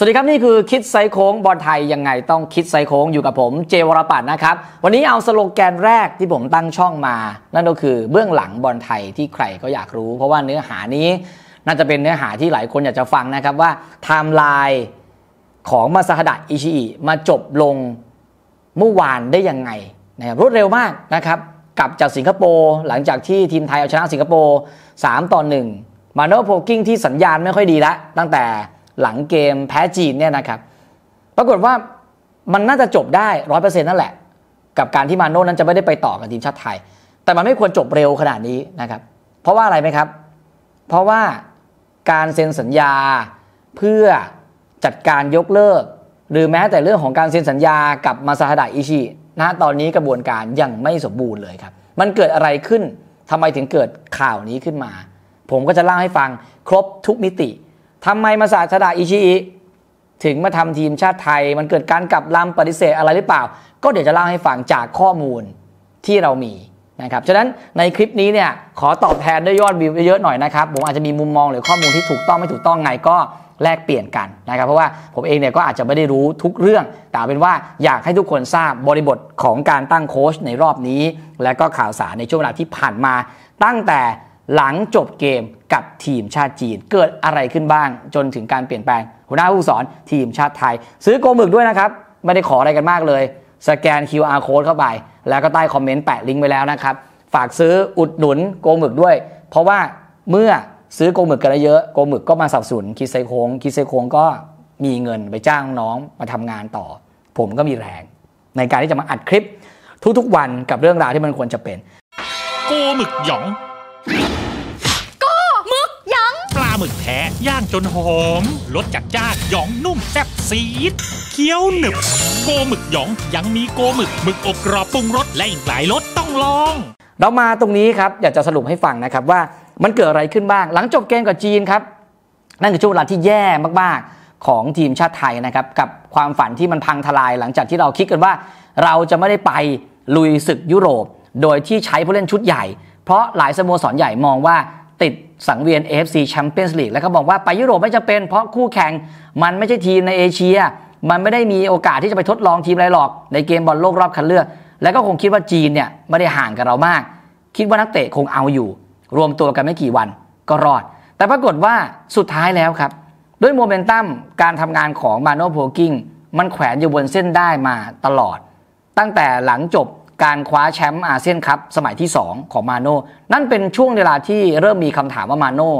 สวัสดีครับ นี่คือคิดไซโค้งบอลไทยยังไงต้องคิดไซโค้งอยู่กับผมเจวรปัตนะครับ วันนี้เอาสโลแกนแรกที่ผมตั้งช่องมา นั่นก็คือเบื้องหลังบอลไทยที่ใครก็อยากรู้ เพราะว่าเนื้อหานี้น่าจะเป็นเนื้อหาที่หลายคนอยากจะฟังนะครับว่าไทม์ไลน์ของมาซาฮดะอิชิอิมาจบลงเมื่อวานได้ยังไงนะครับรวดเร็วมากนะครับ กลับจากสิงคโปร์หลังจากที่ทีมไทยเอาชนะสิงคโปร์3ต่อ1มาโนโพกิ้งที่สัญญาณไม่ค่อยดีแล้วตั้งแต่หลังเกมแพ้จีนเนี่ยนะครับ ปรากฏว่ามันน่าจะจบได้ร้อยเปอร์เซ็นต์นั่นแหละ กับการที่มาโน่นั้นจะไม่ได้ไปต่อกับทีมชาติไทย แต่มันไม่ควรจบเร็วขนาดนี้นะครับ เพราะว่าอะไรไหมครับ เพราะว่าการเซ็นสัญญาเพื่อจัดการยกเลิก หรือแม้แต่เรื่องของการเซ็นสัญญากับมาซาฮดะอิชิ ณ ตอนนี้กระบวนการยังไม่สมบูรณ์เลยครับ มันเกิดอะไรขึ้นทำไมถึงเกิดข่าวนี้ขึ้นมา ผมก็จะเล่าให้ฟังครบทุกมิติทำไมมาสาตดาอิชิอิถึงมาทำทีมชาติไทย มันเกิดการกลับลำปฏิเสธอะไรหรือเปล่า ก็เดี๋ยวจะเล่าให้ฟังจากข้อมูลที่เรามีนะครับฉะนั้นในคลิปนี้เนี่ยขอตอบแทนด้วยยอดวิวเยอะหน่อยนะครับ ผมอาจจะมีมุมมองหรือข้อมูลที่ถูกต้องไม่ถูกต้องไง ก็แลกเปลี่ยนกันนะครับเพราะว่าผมเองเนี่ยก็อาจจะไม่ได้รู้ทุกเรื่องแต่เป็นว่าอยากให้ทุกคนทราบบริบทของการตั้งโค้ชในรอบนี้ และก็ข่าวสารในช่วงเวลาที่ผ่านมาตั้งแต่หลังจบเกมกับทีมชาติจีนเกิดอะไรขึ้นบ้างจนถึงการเปลี่ยนแปลงหัวหน้าผู้สอนทีมชาติไทย ซื้อโกมึกด้วยนะครับ ไม่ได้ขออะไรกันมากเลย สแกน QR code เข้าไป แล้วก็ใต้คอมเมนต์แปะลิงก์ไว้แล้วนะครับ ฝากซื้ออุดหนุนโกมึกด้วย เพราะว่าเมื่อซื้อโกมึกกันเยอะ โกมึกก็มาสับสนคิดไซโคงคิดไซโคงก็มีเงินไปจ้างน้องมาทำงานต่อ ผมก็มีแรง ในการที่จะมาอัดคลิปทุกๆ วันกับเรื่องราวที่มันควรจะเป็น โกมึกหยองหมึกแท้ย่างจนหอมรสจัดจ้านหยอง นุ่มแซ่บซีดเคี้ยวหนึบโกหมึกหยอง ยังมีโกหมึกหมึกอบกรอบปรุงรสและอีกหลายรสต้องลอง เรามาตรงนี้ครับ อยากจะสรุปให้ฟังนะครับ ว่ามันเกิดอะไรขึ้นบ้าง หลังจบเกมกับจีนครับ นั่นคือช่วงเวลาที่แย่มากๆของทีมชาติไทยนะครับ กับความฝันที่มันพังทลายหลังจากที่เราคิดกันว่า เราจะไม่ได้ไปลุยศึกยุโรป โดยที่ใช้ผู้เล่นชุดใหญ่ เพราะหลายสโมสรใหญ่มองว่าติดสังเวียน AFC Champions League แล้วก็บอกว่าไปยุโรปไม่จะเป็นเพราะคู่แข่งมันไม่ใช่ทีมในเอเชีย มันไม่ได้มีโอกาสที่จะไปทดลองทีมอะไรหรอก ในเกมบอลโลกรอบคัดเลือก แล้วก็คงคิดว่าจีนเนี่ยไม่ได้ห่างกับเรามาก คิดว่านักเตะคงเอาอยู่ รวมตัวกันไม่กี่วันก็รอด แต่ปรากฏว่าสุดท้ายแล้วครับ ด้วยโมเมนตัมการทำงานของมาโนโพกิ้งมันแขวนอยู่บนเส้นได้มาตลอด ตั้งแต่หลังจบการคว้าแชมป์อาเซียนครับสมัยที่ 2 ของมาโน่ นั่นเป็นช่วงเวลาที่เริ่มมีคำถามว่ามาโน่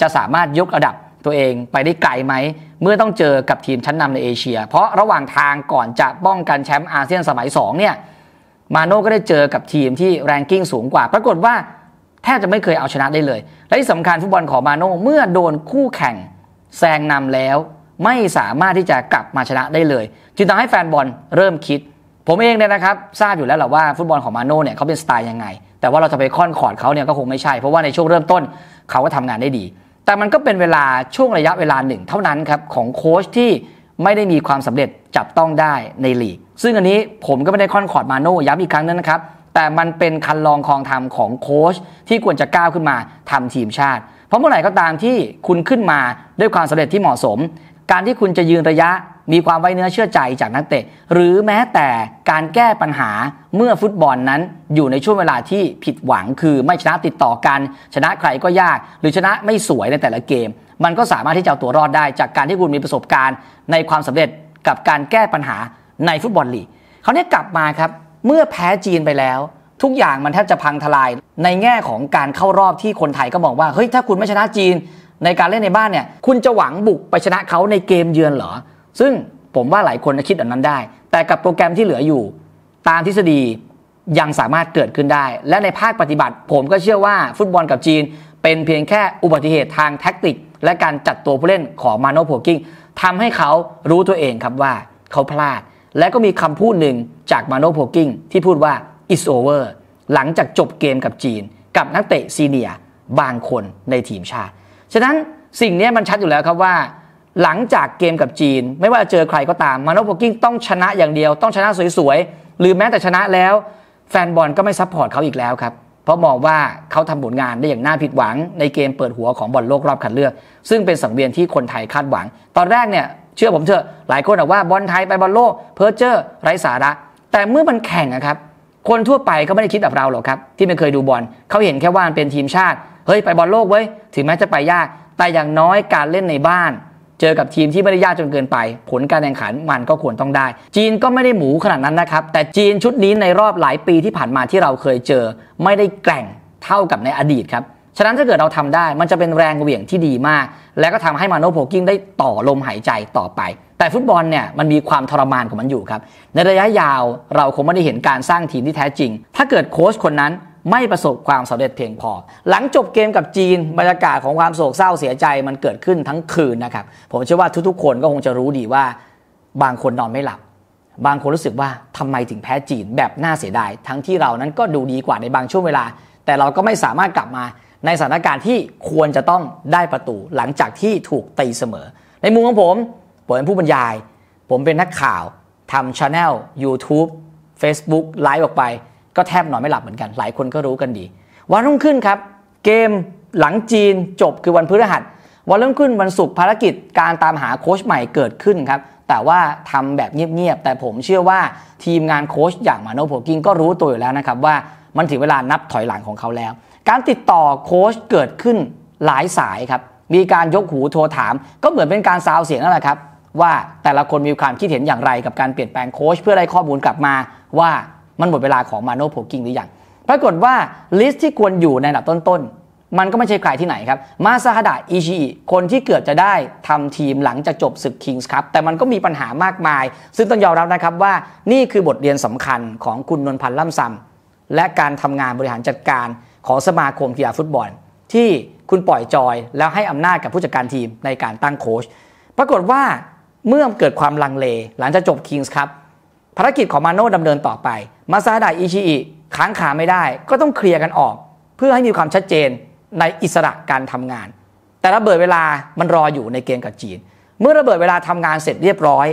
จะสามารถยกระดับตัวเองไปได้ไกลไหม เมื่อต้องเจอกับทีมชั้นนำในเอเชีย เพราะระหว่างทางก่อนจะป้องกันแชมป์อาเซียนสมัย2เนี่ยมาโน่ก็ได้เจอกับทีมที่แรงกิ้งสูงกว่า ปรากฏว่าแทบจะไม่เคยเอาชนะได้เลย และที่สำคัญฟุตบอลของมาโน่เมื่อโดนคู่แข่งแซงนำแล้ว ไม่สามารถที่จะกลับมาชนะได้เลยจึงทำให้แฟนบอลเริ่มคิดผมเองเนี่ยนะครับ ทราบอยู่แล้วแหละว่าฟุตบอลของมาโน่เนี่ยเขาเป็นสไตล์ยังไง แต่ว่าเราจะไปค่อนขอดเขาเนี่ยก็คงไม่ใช่เพราะว่าในช่วงเริ่มต้นเขาก็ทำงานได้ดี แต่มันก็เป็นเวลาช่วงระยะเวลาหนึ่งเท่านั้นครับ ของโค้ชที่ไม่ได้มีความสำเร็จจับต้องได้ในลีกซึ่งอันนี้ผมก็ไม่ได้ค่อนขอดมาโน่ย้ำอีกครั้งนึงนะครับ แต่มันเป็นคันลองคองทำของโค้ชที่ควรจะก้าวขึ้นมาทำทีมชาติเพราะเมื่อไหร่ก็ตามที่คุณขึ้นมาด้วยความสำเร็จที่เหมาะสม การที่คุณจะยืนระยะมีความไว้เนื้อเชื่อใจจากนักเตะหรือแม้แต่การแก้ปัญหาเมื่อฟุตบอลนั้นอยู่ในช่วงเวลาที่ผิดหวัง คือไม่ชนะติดต่อกัน ชนะใครก็ยาก หรือชนะไม่สวยในแต่ละเกม มันก็สามารถที่จะเอาตัวรอดได้ จากการที่คุณมีประสบการณ์ ในความสำเร็จกับการแก้ปัญหาในฟุตบอลลีกเขาเนี้ยกลับมาครับ เมื่อแพ้จีนไปแล้ว ทุกอย่างมันแทบจะพังทลายในแง่ของการเข้ารอบที่คนไทยก็มองว่าเฮ้ยถ้าคุณไม่ชนะจีน ในการเล่นในบ้านเนี่ยคุณจะหวังบุกไปชนะเขาในเกมเยือนเหรอซึ่งผมว่าหลายคนคิดแบบนั้นได้ แต่กับโปรแกรมที่เหลืออยู่ ตามทฤษฎียังสามารถเกิดขึ้นได้ และในภาคปฏิบัติ ผมก็เชื่อว่าฟุตบอลกับจีน เป็นเพียงแค่อุบัติเหตุทางแท็กติก และการจัดตัวผู้เล่นของมาโนโพกิ้งทำให้เขารู้ตัวเองครับว่า เขาพลาด และก็มีคำพูดหนึ่งจากมาโนโพกิ้งที่พูดว่า it's over หลังจากจบเกมกับจีน กับนักเตะซีเนียบางคนในทีมชาติฉะนั้นสิ่งนี้มันชัดอยู่แล้วครับว่าหลังจากเกมกับจีน ไม่ว่าจะเจอใครก็ตามมาโนโพกิ้งต้องชนะอย่างเดียวต้องชนะสวยๆ หรือแม้แต่ชนะแล้วแฟนบอลก็ไม่ซัพพอร์ตเขาอีกแล้วครับ เพราะมองว่าเขาทำผลงานได้อย่างน่าผิดหวัง ในเกมเปิดหัวของบอลโลกรอบคัดเลือก ซึ่งเป็นสังเวียนที่คนไทยคาดหวัง ตอนแรกเนี่ย เชื่อผมเถอะหลายคนบอกว่าบอลไทยไปบอลโลกเพอร์เจอร์ไร้สาระ แต่เมื่อมันแข่งนะครับคนทั่วไปก็ไม่ได้คิดแบบเราหรอกครับ ที่ไม่เคยดูบอลเขาเห็นแค่ว่ามันเป็นทีมชาติ เฮ้ยไปบอลโลกเว้ยถึงแม้จะไปยากแต่อย่างน้อยการเล่นในบ้านจอกับทีมที่ไม่ได้ยากจนเกินไป ผลการแข่งขันมันก็ควรต้องได้ จีนก็ไม่ได้หมูขนาดนั้นนะครับ แต่จีนชุดนี้ในรอบหลายปีที่ผ่านมาที่เราเคยเจอ ไม่ได้แกร่งเท่ากับในอดีตครับ ฉะนั้นถ้าเกิดเราทำได้ มันจะเป็นแรงเหวี่ยงที่ดีมาก และก็ทำให้มาโนโพกิ้งได้ต่อลมหายใจต่อไป แต่ฟุตบอลเนี่ยมันมีความทรมานของมันอยู่ครับในระยะยาวเราคงไม่ได้เห็นการสร้างทีมที่แท้จริง ถ้าเกิดโค้ชคนนั้นไม่ประสบความสำเร็จเพียงพอ หลังจบเกมกับจีน บรรยากาศของความโศกเศร้าเสียใจมันเกิดขึ้นทั้งคืนนะครับ ผมเชื่อว่าทุกๆ คนก็คงจะรู้ดีว่า บางคนนอนไม่หลับ บางคนรู้สึกว่าทำไมถึงแพ้จีนแบบน่าเสียดาย ทั้งที่เรานั้นก็ดูดีกว่าในบางช่วงเวลา แต่เราก็ไม่สามารถกลับมาในสถานการณ์ที่ควรจะต้องได้ประตู หลังจากที่ถูกตีเสมอ ในมุมของผมผมเป็นผู้บรรยาย ผมเป็นนักข่าวทำช anel YouTube Facebook ไลฟ์ออกไปก็แทบนอนไม่หลับเหมือนกัน หลายคนก็รู้กันดี วันรุ่งขึ้นครับ เกมหลังจีน จบคือวันพฤหัสวันรุ่งขึ้นวันศุกร์ภารกิจการตามหาโค้ชใหม่เกิดขึ้นครับ แต่ว่าทำแบบเงียบๆ แต่ผมเชื่อว่าทีมงานโค้ชอย่างมาโนโพกิงก็รู้ตัวอยู่แล้วนะครับ ว่ามันถึงเวลานับถอยหลังของเขาแล้ว การติดต่อโค้ชเกิดขึ้นหลายสายครับ มีการยกหูโทรถาม ก็เหมือนเป็นการซาวเสียงนั่นแหละครับว่าแต่ละคนมีความคิดเห็นอย่างไรกับการเปลี่ยนแปลงโค้ชเพื่อได้ข้อมูลกลับมาว่ามันหมดเวลาของมาโนโพกิงหรือยัง ปรากฏว่าลิสต์ที่ควรอยู่ในระดับต้นๆ มันก็ไม่ใช่ใครที่ไหนครับ มาซาฮดะอิชิอิคนที่เกือบจะได้ทำทีมหลังจากจบศึกคิงส์ครับแต่มันก็มีปัญหามากมาย ซึ่งต้องยอมรับนะครับว่านี่คือบทเรียนสำคัญของคุณนนพันธ์ล่ำซำ และการทำงานบริหารจัดการ ของสมาคมกีฬาฟุตบอล ที่คุณปล่อยจอย แล้วให้อำนาจกับผู้จัดการทีมในการตั้งโค้ชปรากฏว่าเมื่อเกิดความลังเลหลังจากจบคิงส์ครับภารกิจของมาโน่ดำเนินต่อไปมาซาดะอิชิอิค้างขาไม่ได้ก็ต้องเคลียร์กันออก เพื่อให้มีความชัดเจนในอิสระการทำงาน แต่ระเบิดเวลามันรออยู่ในเกมกับจีน เมื่อระเบิดเวลาทำงานเสร็จเรียบร้อย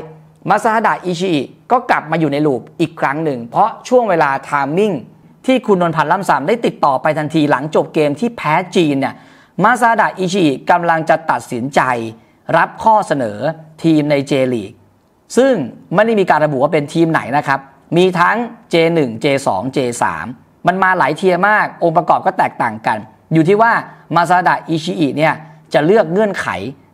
มาซาดะอิชิอิก็กลับมาอยู่ในลูปอีกครั้งหนึ่งเพราะช่วงเวลาทามมิ่งที่คุณนนพันธ์ล่ำสามได้ติดต่อไปทันทีหลังจบเกมที่แพ้จีนเนี่ยมาซาดะอิชิกำลังจะตัดสินใจ รับข้อเสนอทีมในเจลีกซึ่งไม่ได้มีการระบุว่าเป็นทีมไหนนะครับมีทั้ง J1 J2 J3 มันมาหลายเทียมาก องค์ประกอบก็แตกต่างกัน อยู่ที่ว่ามาซาดะอิชิอิเนี่ยจะเลือกเงื่อนไข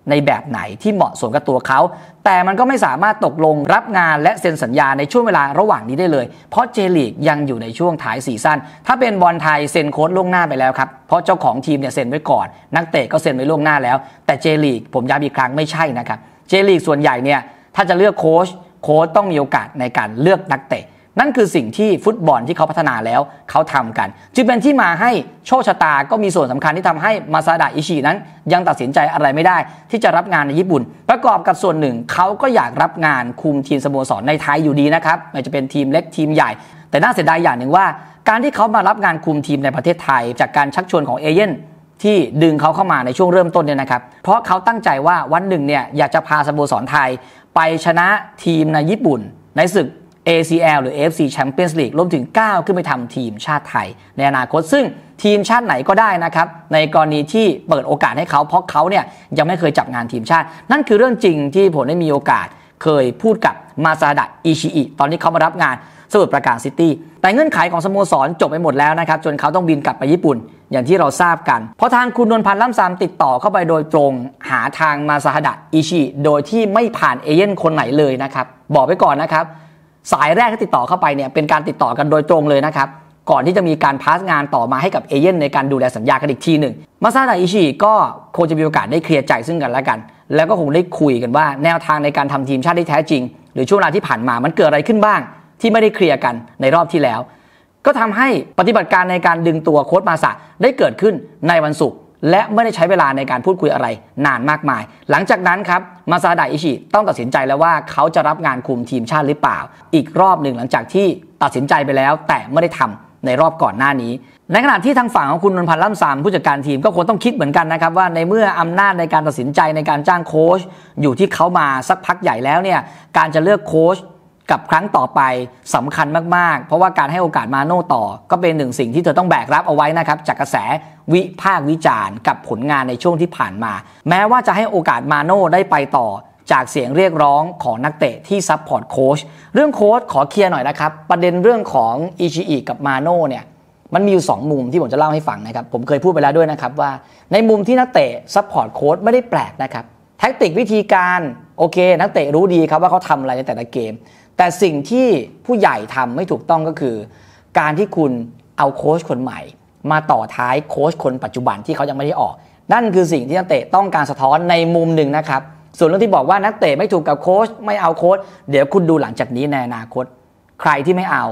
ในแบบไหนที่เหมาะสมกับตัวเขา แต่มันก็ไม่สามารถตกลงรับงาน และเซ็นสัญญาในช่วงเวลาระหว่างนี้ได้เลย เพราะเจลีกยังอยู่ในช่วงท้ายซีซั่นถ้าเป็นบอลไทยเซ็นโค้ดล่วงหน้าไปแล้วครับ เพราะเจ้าของทีมเนี่ยเซ็นไว้ก่อน นักเตะก็เซ็นไว้ล่วงหน้าแล้ว แต่เจลีกผมย้ำอีกครั้งไม่ใช่นะครับเจลีกส่วนใหญ่เนี่ยถ้าจะเลือกโค้ชโค้ชต้องมีโอกาสในการเลือกนักเตะ นั่นคือสิ่งที่ฟุตบอลที่เขาพัฒนาแล้วเขาทำกัน จึงเป็นที่มาให้โชคชะตาก็มีส่วนสำคัญที่ทำให้มาซาดะอิชินั้น ยังตัดสินใจอะไรไม่ได้ที่จะรับงานในญี่ปุ่น ประกอบกับส่วนหนึ่ง เขาก็อยากรับงานคุมทีมสโมสรในไทยอยู่ดีนะครับไม่จะเป็นทีมเล็กทีมใหญ่แต่น่าเสียดายอย่างหนึ่งว่า การที่เขามารับงานคุมทีมในประเทศไทย จากการชักชวนของเอเย่นที่ดึงเขาเข้ามาในช่วงเริ่มต้นเนี่ยนะครับ เพราะเขาตั้งใจว่าวันหนึ่งเนี่ยอยากจะพาสโมสรไทยไปชนะทีมในญี่ปุ่น ในศึก ACL หรือ f c Champions League รวมถึงก้าวขึ้นไปทำทีมชาติไทย ในอนาคต ซึ่งทีมชาติไหนก็ได้นะครับ ในกรณีที่เปิดโอกาสให้เขา เพราะเขาเนี่ยยังไม่เคยจับงานทีมชาติ นั่นคือเรื่องจริงที่ผมได้มีโอกาสเคยพูดกับมาซาดะอิชิอิ ตอนนี้เขามารับงานสมุดประการซิตี้ แต่เงื่อนไขของสโมสรจบไปหมดแล้วนะครับ จนเขาต้องบินกลับไปญี่ปุ่นอย่างที่เราทราบกัน เพราะทางคุณนนพันธ์ล่ำซามติดต่อเข้าไปโดยตรง หาทางมาซาฮดะอิชิโดยที่ไม่ผ่านเอเย่นคนไหนเลยนะครับ บอกไว้ก่อนนะครับ สายแรกที่ติดต่อเข้าไปเนี่ย เป็นการติดต่อกันโดยตรงเลยนะครับ ก่อนที่จะมีการพาสงานต่อมาให้กับเอเย่นในการดูแลสัญญากันอีกทีหนึ่งมาซาฮดะอิชิก็คงจะมีโอกาสได้เคลียร์ใจซึ่งกันและกัน แล้วก็คงได้คุยกันว่าแนวทางในการทำทีมชาติที่แท้จริง หรือช่วงเวลาที่ผ่านมามันเกิดอะไรขึ้นบ้าง ที่ไม่ได้เคลียร์กันในรอบที่แล้วก็ทำให้ปฏิบัติการในการดึงตัวโค้ชมาสะได้เกิดขึ้นในวันศุกร์และไม่ได้ใช้เวลาในการพูดคุยอะไรนานมากมาย หลังจากนั้นครับมาซาดาอิชิต้องตัดสินใจแล้วว่าเขาจะรับงานคุมทีมชาติหรือเปล่า อีกรอบหนึ่งหลังจากที่ตัดสินใจไปแล้ว แต่ไม่ได้ทำในรอบก่อนหน้านี้ในขณะที่ทางฝั่งของคุณนนพันธ์ล่ำสามผู้จัดการทีมก็ควรต้องคิดเหมือนกันนะครับว่าในเมื่ออำนาจในการตัดสินใจในการจ้างโค้ชอยู่ที่เขามาสักพักใหญ่แล้วเนี่ยการจะเลือกโค้ชกับครั้งต่อไปสำคัญมากๆ เพราะว่าการให้โอกาสมาโน่ต่อก็เป็นหนึ่งสิ่งที่เธอต้องแบกรับเอาไว้นะครับ จากกระแสวิพากษ์วิจารณ์กับผลงานในช่วงที่ผ่านมา แม้ว่าจะให้โอกาสมาโน่ได้ไปต่อจากเสียงเรียกร้องของนักเตะที่ซัพพอร์ตโค้ชเรื่องโค้ชขอเคลียร์หน่อยนะครับ ประเด็นเรื่องของอิชิอิกับมาโน่เนี่ยมันมีอยู่2มุมที่ผมจะเล่าให้ฟังนะครับผมเคยพูดไปแล้วด้วยนะครับว่า ในมุมที่นักเตะซัพพอร์ตโค้ชไม่ได้แปลกนะครับแท็กติกวิธีการโอเค นักเตะรู้ดีครับว่าเขาทำอะไรในแต่ละเกมแต่สิ่งที่ผู้ใหญ่ทำไม่ถูกต้องก็คือ การที่คุณเอาโค้ชคนใหม่ มาต่อท้ายโค้ชคนปัจจุบันที่เขายังไม่ได้ออกนั่นคือสิ่งที่นักเตะต้องการสะท้อนในมุมหนึ่งนะครับ ส่วนเรื่องที่บอกว่านักเตะไม่ถูกกับโค้ชไม่เอาโค้ชเดี๋ยวคุณดูหลังจากนี้ในอนาคต ใครที่ไม่เอา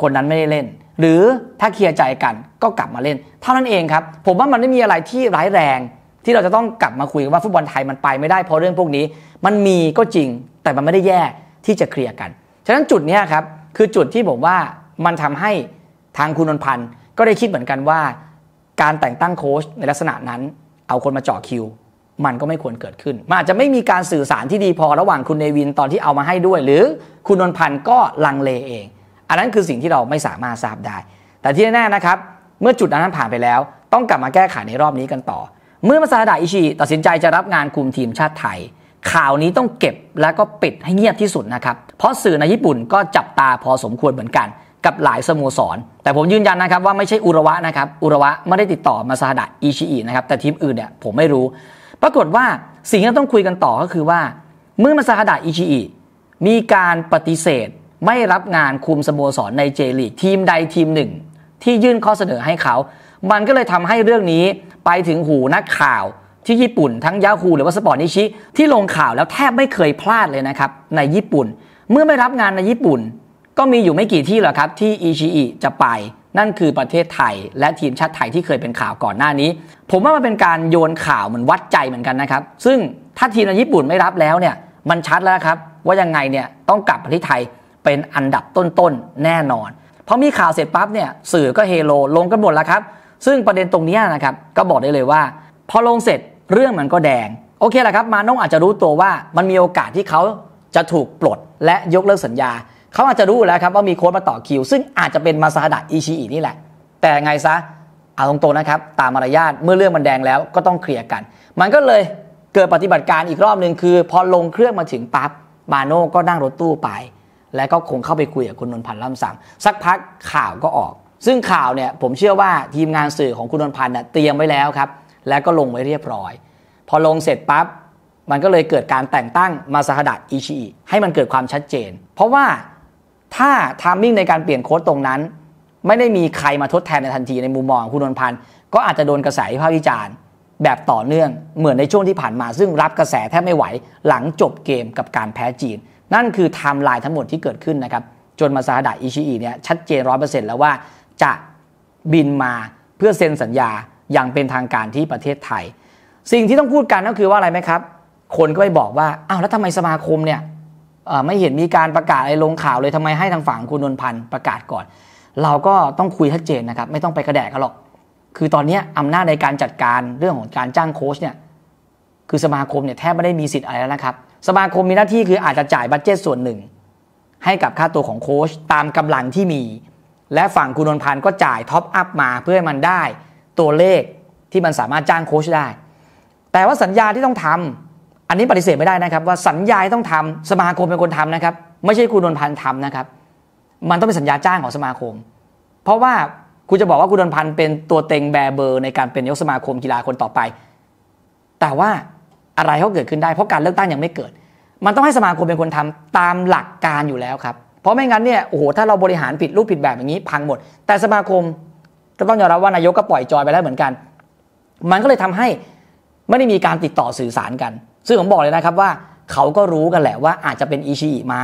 คนนั้นไม่ได้เล่น หรือถ้าเคลียร์ใจกันก็กลับมาเล่น เท่านั้นเองครับ ผมว่ามันไม่มีอะไรที่ร้ายแรงที่เราจะต้องกลับมาคุยว่าฟุตบอลไทยมันไปไม่ได้เพราะเรื่องพวกนี้ มันมีก็จริงแต่มันไม่ได้แย่ที่จะเคลียร์กันฉะนั้นจุดนี้ครับ คือจุดที่ผมว่ามันทำให้ทางคุณนนพันธ์ก็ได้คิดเหมือนกันว่า การแต่งตั้งโค้ชในลักษณะนั้น เอาคนมาเจาะคิว มันก็ไม่ควรเกิดขึ้นมันอาจจะไม่มีการสื่อสารที่ดีพอระหว่างคุณเนวินตอนที่เอามาให้ด้วย หรือคุณนนพันธ์ก็ลังเลเอง อันนั้นคือสิ่งที่เราไม่สามารถทราบได้ แต่ที่แน่ๆนะครับเมื่อจุดนั้นผ่านไปแล้ว ต้องกลับมาแก้ไขในรอบนี้กันต่อ เมื่อมาซาดาอิชิตัดสินใจจะรับงานคุมทีมชาติไทยข่าวนี้ต้องเก็บแล้วก็ปิดให้เงียบที่สุดนะครับ เพราะสื่อในญี่ปุ่นก็จับตาพอสมควรเหมือนกัน กับหลายสโมสร แต่ผมยืนยันนะครับ ว่าไม่ใช่อุระวะนะครับอุระวะไม่ได้ติดต่อมาซาฮดะอิชิอินะครับแต่ทีมอื่นเนี่ยผมไม่รู้ ปรากฏว่าสิ่งที่ต้องคุยกันต่อก็คือว่าเมื่อมาซาฮดะอิชิอิมีการปฏิเสธไม่รับงานคุมสโมสรในเจลีกทีมใดทีมหนึ่ง ที่ยื่นข้อเสนอให้เขา มันก็เลยทำให้เรื่องนี้ไปถึงหูนักข่าวที่ญี่ปุ่น ทั้งยาคูหรือว่าสปอร์ตนิชิที่ลงข่าวแล้วแทบไม่เคยพลาดเลยนะครับ ในญี่ปุ่น เมื่อไม่รับงานในญี่ปุ่น ก็มีอยู่ไม่กี่ที่หรอกครับ ที่อิชิอิจะไปนั่นคือประเทศไทยและทีมชาติไทยที่เคยเป็นข่าวก่อนหน้านี้ ผมว่ามันเป็นการโยนข่าวเหมือนวัดใจเหมือนกันนะครับ ซึ่งถ้าทีมในญี่ปุ่นไม่รับแล้วเนี่ยมันชัดแล้วครับว่ายังไงเนี่ยต้องกลับประเทศไทยเป็นอันดับต้นๆแน่นอนเพราะมีข่าวเสร็จปั๊บเนี่ยสื่อก็เฮโลลงกันหมดแล้วครับซึ่งประเด็นตรงนี้นะครับก็บอกได้เลยว่า พอลงเสร็จเรื่องมันก็แดง โอเคแหละครับ มาโน่อาจจะรู้ตัวว่ามันมีโอกาสที่เขาจะถูกปลดและยกเลิกสัญญา เขาอาจจะรู้แล้วครับว่ามีโค้ดมาต่อคิว ซึ่งอาจจะเป็นมาซาดะอิชิอินี่แหละ แต่ไงซะเอาตรงๆนะครับ ตามมารยาทเมื่อเรื่องมันแดงแล้วก็ต้องเคลียร์กัน มันก็เลยเกิดปฏิบัติการอีกรอบหนึ่งคือพอลงเครื่องมาถึงปั๊บมาโน่ก็นั่งรถตู้ไป และก็คงเข้าไปคุยกับคุณนนพันธ์ล่ำสังสักพักข่าวก็ออก ซึ่งข่าวเนี่ยผมเชื่อว่าทีมงานสื่อของคุณนนพันธ์เตรียมไว้แล้วครับแล้วก็ลงไว้เรียบร้อย พอลงเสร็จปั๊บ มันก็เลยเกิดการแต่งตั้งมาซาฮดะอิชิอิให้มันเกิดความชัดเจน เพราะว่าถ้าทามมิ่งในการเปลี่ยนโค้ดตรงนั้น ไม่ได้มีใครมาทดแทนในทันทีในมุมมองคุณนนพันธ์ก็อาจจะโดนกระแสวิพวิจารณ์แบบต่อเนื่อง เหมือนในช่วงที่ผ่านมาซึ่งรับกระแสแทบไม่ไหว หลังจบเกมกับการแพ้จีน นั่นคือไทม์ไลน์ทั้งหมดที่เกิดขึ้นนะครับจนมาซาฮดะอิชิอิเนี่ยชัดเจนร้อยเปอร์เซ็นต์แล้วว่าจะบินมาเพื่อเซ็นสัญญาอย่างเป็นทางการที่ประเทศไทย สิ่งที่ต้องพูดกันก็คือว่าอะไรไหมครับ คนก็ไปบอกว่า อ้าว แล้วทำไมสมาคมเนี่ยไม่เห็นมีการประกาศอะไรลงข่าวเลยทำไมให้ทางฝั่งคุณนนพันธ์ประกาศก่อน เราก็ต้องคุยชัดเจนนะครับ ไม่ต้องไปกระแดกกันหรอก คือตอนนี้อำนาจในการจัดการเรื่องของการจ้างโค้ชเนี่ย คือสมาคมเนี่ยแทบไม่ได้มีสิทธิ์อะไรแล้วนะครับ สมาคมมีหน้าที่คืออาจจะจ่ายบัตเจตส่วนหนึ่ง ให้กับค่าตัวของโค้ชตามกำลังที่มี และฝั่งคุณนนพันธ์ก็จ่ายท็อปอัพมาเพื่อให้มันได้ตัวเลขที่มันสามารถจ้างโค้ชได้ แต่ว่าสัญญาที่ต้องทำ อันนี้ปฏิเสธไม่ได้นะครับว่าสัญญาที่ต้องทำสมาคมเป็นคนทำนะครับไม่ใช่คุณนนพันธ์ทำนะครับ มันต้องเป็นสัญญาจ้างของสมาคม เพราะว่าคุณจะบอกว่าคุณนนพันธ์เป็นตัวเต็งแบเบอร์ในการเป็นนายกสมาคมกีฬาคนต่อไป แต่ว่าอะไรเขาเกิดขึ้นได้เพราะการเลือกตั้งยังไม่เกิด มันต้องให้สมาคมเป็นคนทำตามหลักการอยู่แล้วครับ เพราะไม่งั้นเนี่ยโอ้โหถ้าเราบริหารผิดรูปผิดแบบอย่างนี้พังหมด แต่สมาคมก็ต้องยอมรับว่านายกก็ปล่อยจอยไปแล้วเหมือนกัน มันก็เลยทำให้ไม่ได้มีการติดต่อสื่อสารกัน ซึ่งผมบอกเลยนะครับว่า เขาก็รู้กันแหละว่าอาจจะเป็นอิชิมา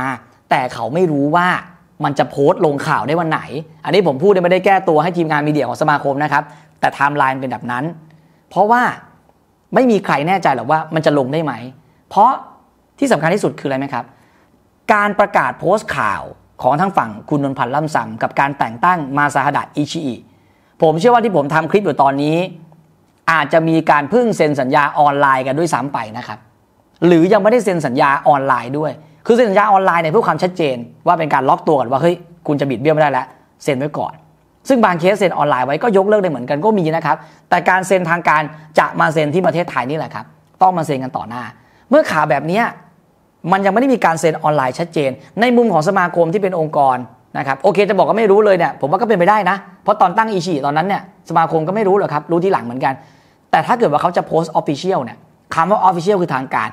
แต่เขาไม่รู้ว่ามันจะโพสต์ลงข่าวได้วันไหน อันนี้ผมพูดไม่ได้แก้ตัวให้ทีมงานมีเดียของสมาคมนะครับ แต่ไทม์ไลน์เป็นแบบนั้น เพราะว่าไม่มีใครแน่ใจหรอกว่ามันจะลงได้ไหม เพราะที่สำคัญที่สุดคืออะไรไหมครับ การประกาศโพสต์ข่าวของทางฝั่งคุณนนพันธ์ล่ำซำกับการแต่งตั้งมาซาฮดะอิชิอิผมเชื่อว่าที่ผมทำคลิปอยู่ตอนนี้ อาจจะมีการพึ่งเซ็นสัญญาออนไลน์กันด้วยซ้ำไปนะครับ หรือยังไม่ได้เซ็นสัญญาออนไลน์ด้วย คือเซ็นสัญญาออนไลน์เนเพื่อความชัดเจนว่าเป็นการล็อกตัวกันว่าเฮ้ยคุณจะบิดเบี้ยวไม่ได้แล้วเซ็นไว้ก่อน ซึ่งบางเคสเซ็นออนไลน์ไว้ก็ยกเลิกได้เหมือนกันก็มีนะครับแต่การเซ็นทางการจะมาเซ็นที่ประเทศไทยนี่แหละครับ ต้องมาเซ็นกันต่อหน้า เมื่อข่าวแบบนี้มันยังไม่ได้มีการเซ็นออนไลน์ชัดเจน ในมุมของสมาคมที่เป็นองค์กรนะครับโอเค จะบอกว่าไม่รู้เลยเนี่ยผมว่าก็เป็นไปได้นะ เพราะตอนตั้งอีชีตอนนั้นเนี่ยสมาคมก็ไม่รู้หรอกครับ รู้ทีหลังเหมือนกัน แต่ถ้าเกิดว่าเขาจะโพสต์ออฟฟิเชียลเนี่ยคำว่าออฟฟิเชียลคือทางการ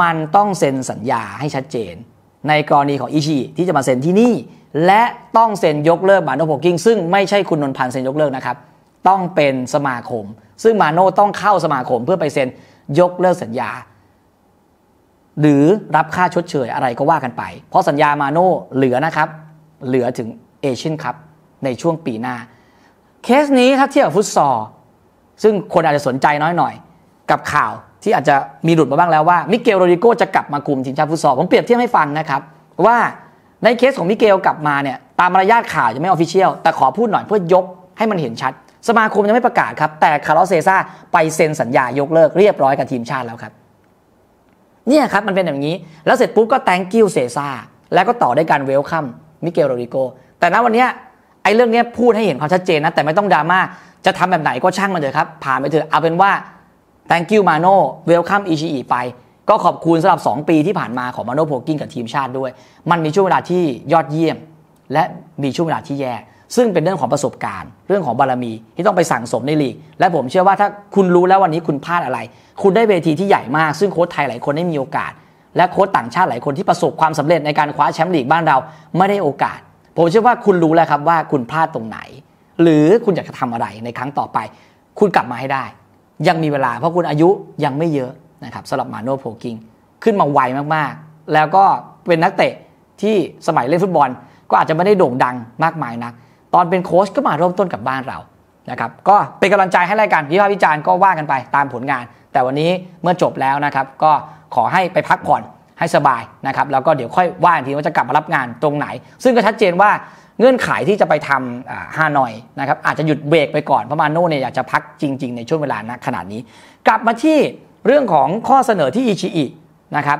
มันต้องเซ็นสัญญาให้ชัดเจน ในกรณีของอีชีที่จะมาเซ็นที่นี่ และต้องเซ็นยกเลิกมาโนโพกิ้งซึ่งไม่ใช่คุณนนพันธ์เซ็นยกเลิกนะครับต้องเป็นสมาคม ซึ่งมาโน่ต้องเข้าสมาคมเพื่อไปเซ็นยกเลิกสัญญา หรือรับค่าชดเชยอะไรก็ว่ากันไป เพราะสัญญามาโน่เหลือนะครับเหลือถึงเอเชียนคัพในช่วงปีหน้า เคสนี้ถ้าเทียบัฟุตซอลซึ่งคนอาจจะสนใจน้อยหน่อย กับข่าวที่อาจจะมีหลุดมาบ้างแล้วว่ามิเกลโรดิโกจะกลับมาคุมทีมชาติฟุตซอลผมเปรียบเทียบให้ฟังนะครับ ว่าในเคสของมิเกลกลับมาเนี่ย ตามมารยาทข่าวจะไม่ออฟฟิเชียลแต่ขอพูดหน่อยเพื่อยกให้มันเห็นชัด สมาคมยังไม่ประกาศครับแต่คาร์ลเซซ่าไปเซ็นสัญญายกเลิกเรียบร้อยกับทีมชาติแล้วครับเนี่ยครับมันเป็นอย่างนี้แล้วเสร็จปุ๊บก็แตงกิ้วเซซ่าแล้วก็ต่อด้วยการเวลคัมมิเกลโรดิโกแต่ณวันนี้ไอ้เรื่องนี้พูดให้เห็นความชัดเจนนะ แต่ไม่ต้องดราม่าจะทำแบบไหนก็ช่างมันเถอะครับ ผ่านไปเถอะเอาเป็นว่า thank you Mano welcome อิชิอิไป ก็ขอบคุณสำหรับ 2 ปีที่ผ่านมาของมาโนโพกิ้งกับทีมชาติด้วย มันมีช่วงเวลาที่ยอดเยี่ยม และมีช่วงเวลาที่แย่ ซึ่งเป็นเรื่องของประสบการณ์ เรื่องของบารมีที่ต้องไปสั่งสมในลีก และผมเชื่อว่าถ้าคุณรู้แล้ววันนี้คุณพลาดอะไร คุณได้เวทีที่ใหญ่มากซึ่งโค้ชไทยหลายคนได้มีโอกาสและโค้ชต่างชาติหลายคนที่ประสบความสำเร็จในการคว้าแชมป์ลีกบ้านเรา ไม่ได้โอกาส ผมเชื่อว่าคุณรู้แล้วครับว่าคุณพลาดตรงไหน หรือคุณอยากจะทำอะไรในครั้งต่อไป คุณกลับมาให้ได้ ยังมีเวลาเพราะคุณอายุยังไม่เยอะนะครับสำหรับมาโน่โพกิง ขึ้นมาไวมากๆ แล้วก็เป็นนักเตะที่สมัยเล่นฟุตบอลก็อาจจะไม่ได้โด่งดังมากมายนักตอนเป็นโค้ชก็มาเริ่มต้นกับบ้านเรานะครับก็เป็นกำลังใจให้รายการวิพากษ์วิจารณ์ก็ว่ากันไปตามผลงาน แต่วันนี้เมื่อจบแล้วนะครับก็ขอให้ไปพักผ่อนให้สบายนะครับแล้วก็เดี๋ยวค่อยว่าทีว่าจะกลับมารับงานตรงไหน ซึ่งก็ชัดเจนว่าเงื่อนไขที่จะไปทำฮานอยนะครับอาจจะหยุดเบรกไปก่อนเพราะมาโน่เนี่ยอยากจะพักจริงๆในช่วงเวลานะขนาดนี้ กลับมาที่เรื่องของข้อเสนอที่อิชิอินะครับ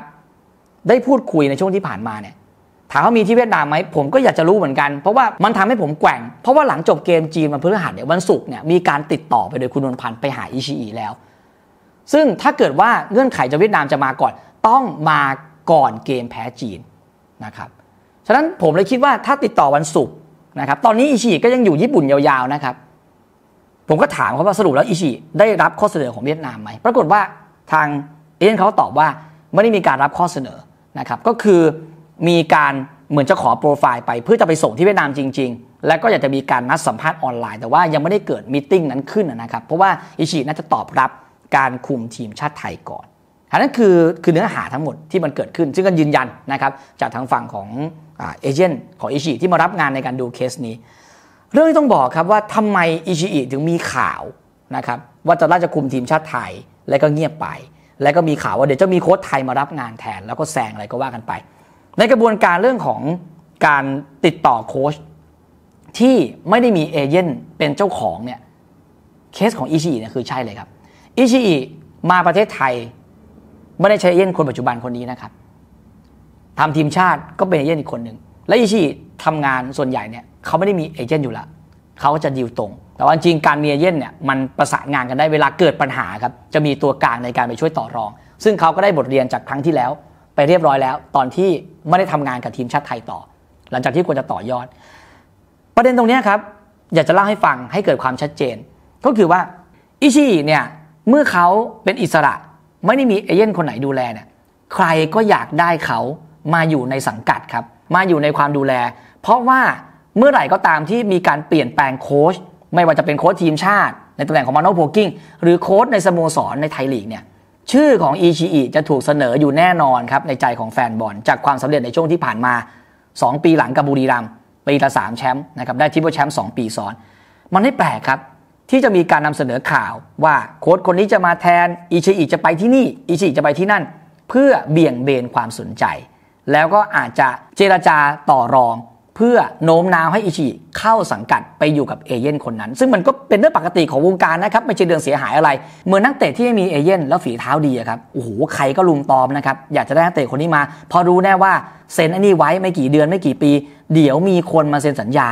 ได้พูดคุยในช่วงที่ผ่านมาเนี่ยถามว่ามีที่เวียดนามไหมผมก็อยากจะรู้เหมือนกัน เพราะว่ามันทำให้ผมแกว่งเพราะว่าหลังจบเกมจีนมันพฤหัสเนี่ยวันศุกร์เนี่ยมีการติดต่อไปโดยคุณนนพันธ์ไปหาอิชิอิแล้ว ซึ่งถ้าเกิดว่าเงื่อนไขจะเวียดนามจะมาก่อนต้องมาก่อนเกมแพ้จีนนะครับฉะนั้นผมเลยคิดว่าถ้าติดต่อวันศุกร์นะครับตอนนี้อิชิก็ยังอยู่ญี่ปุ่นยาวๆนะครับผมก็ถามเขาว่าสรุปแล้วอิชิได้รับข้อเสนอของเวียดนามไหมปรากฏว่าทางเอเจนต์เขาตอบว่าไม่ได้มีการรับข้อเสนอนะครับก็คือมีการเหมือนจะขอโปรไฟล์ไปเพื่อจะไปส่งที่เวียดนามจริงๆและก็อยากจะมีการนัดสัมภาษณ์ออนไลน์แต่ว่ายังไม่ได้เกิดมิ팅นั้นขึ้นนะครับเพราะว่าอิชิน่าจะตอบรับการคุมทีมชาติไทยก่อนอันนั้นคือคือเนื้อหาทั้งหมดที่มันเกิดขึ้นซึ่งก็ยืนยันนะครับจากทางฝั่งของเอเจนต์ของอิชิที่มารับงานในการดูเคสนี้ เรื่องที่ต้องบอกครับว่าทำไมอิชิอิถึงมีข่าวนะครับว่าจะราชคุมทีมชาติไทย และก็เงียบไป และก็มีข่าวว่าเดี๋ยวจะมีโค้ชไทยมารับงานแทน แล้วก็แซงอะไรก็ว่ากันไป ในกระบวนการเรื่องของการติดต่อโค้ชที่ไม่ได้มีเอเจนต์เป็นเจ้าของเนี่ยเคสของอิชิอิเนี่ยคือใช่เลยครับอิชิอิมาประเทศไทยไม่ได้ใช้เอเย่นคนปัจจุบันคนนี้นะครับทำทีมชาติก็เป็นเอเย่นอีกคนหนึ่ง และอิชิทำงานส่วนใหญ่เนี่ยเขาไม่ได้มีเอเจนต์อยู่ละเขาจะดีลตรง แต่ว่าจริงการมีเอเจนต์เนี่ยมันประสานงานกันได้เวลาเกิดปัญหาครับจะมีตัวกลางในการไปช่วยต่อรอง ซึ่งเขาก็ได้บทเรียนจากครั้งที่แล้ว ไปเรียบร้อยแล้ว ตอนที่ไม่ได้ทำงานกับทีมชาติไทยต่อ หลังจากที่ควรจะต่อยอดประเด็นตรงนี้ครับอยากจะเล่าให้ฟังให้เกิดความชัดเจน ก็คือว่าอิชิเนี่ยเมื่อเขาเป็นอิสระไม่ได้มีเอเย่นคนไหนดูแลเนี่ยใครก็อยากได้เขามาอยู่ในสังกัดครับ มาอยู่ในความดูแล เพราะว่าเมื่อไหร่ก็ตามที่มีการเปลี่ยนแปลงโค้ช ไม่ว่าจะเป็นโค้ชทีมชาติ ในตำแหน่งของมาโนโพกิ้งหรือโค้ชในสโมสรในไทยลีกเนี่ยชื่อของอีชีอีจะถูกเสนออยู่แน่นอนครับในใจของแฟนบอลจากความสำเร็จในช่วงที่ผ่านมา 2 ปีหลังกับบุรีรัมย์ปีละสามแชมป์นะครับได้ทิปเปิลแชมป์สปีซ้อนมันไม่แปลกครับที่จะมีการนำเสนอข่าวว่าโค้ชคนนี้จะมาแทน อิชิอิจะไปที่นี่อิชิอิจะไปที่นั่น เพื่อเบี่ยงเบนความสนใจ แล้วก็อาจจะเจรจาต่อรอง เพื่อโน้มน้าวให้อิชิเข้าสังกัดไปอยู่กับเอเย่นคนนั้น ซึ่งมันก็เป็นเรื่องปกติของวงการนะครับไม่ใช่เรืองเสียหายอะไรเมื่อนักเตะที่ไม่มีเอเย่นแล้วฝีเท้าดีครับโอ้โห ใครก็ลุมตอมนะครับอยากจะได้นักเตะคนนี้มา พอรู้แน่ว่าเซ็นอันนี้ไว้ไม่กี่เดือนไม่กี่ปี เดี๋ยวมีคนมาเซ็นสัญญา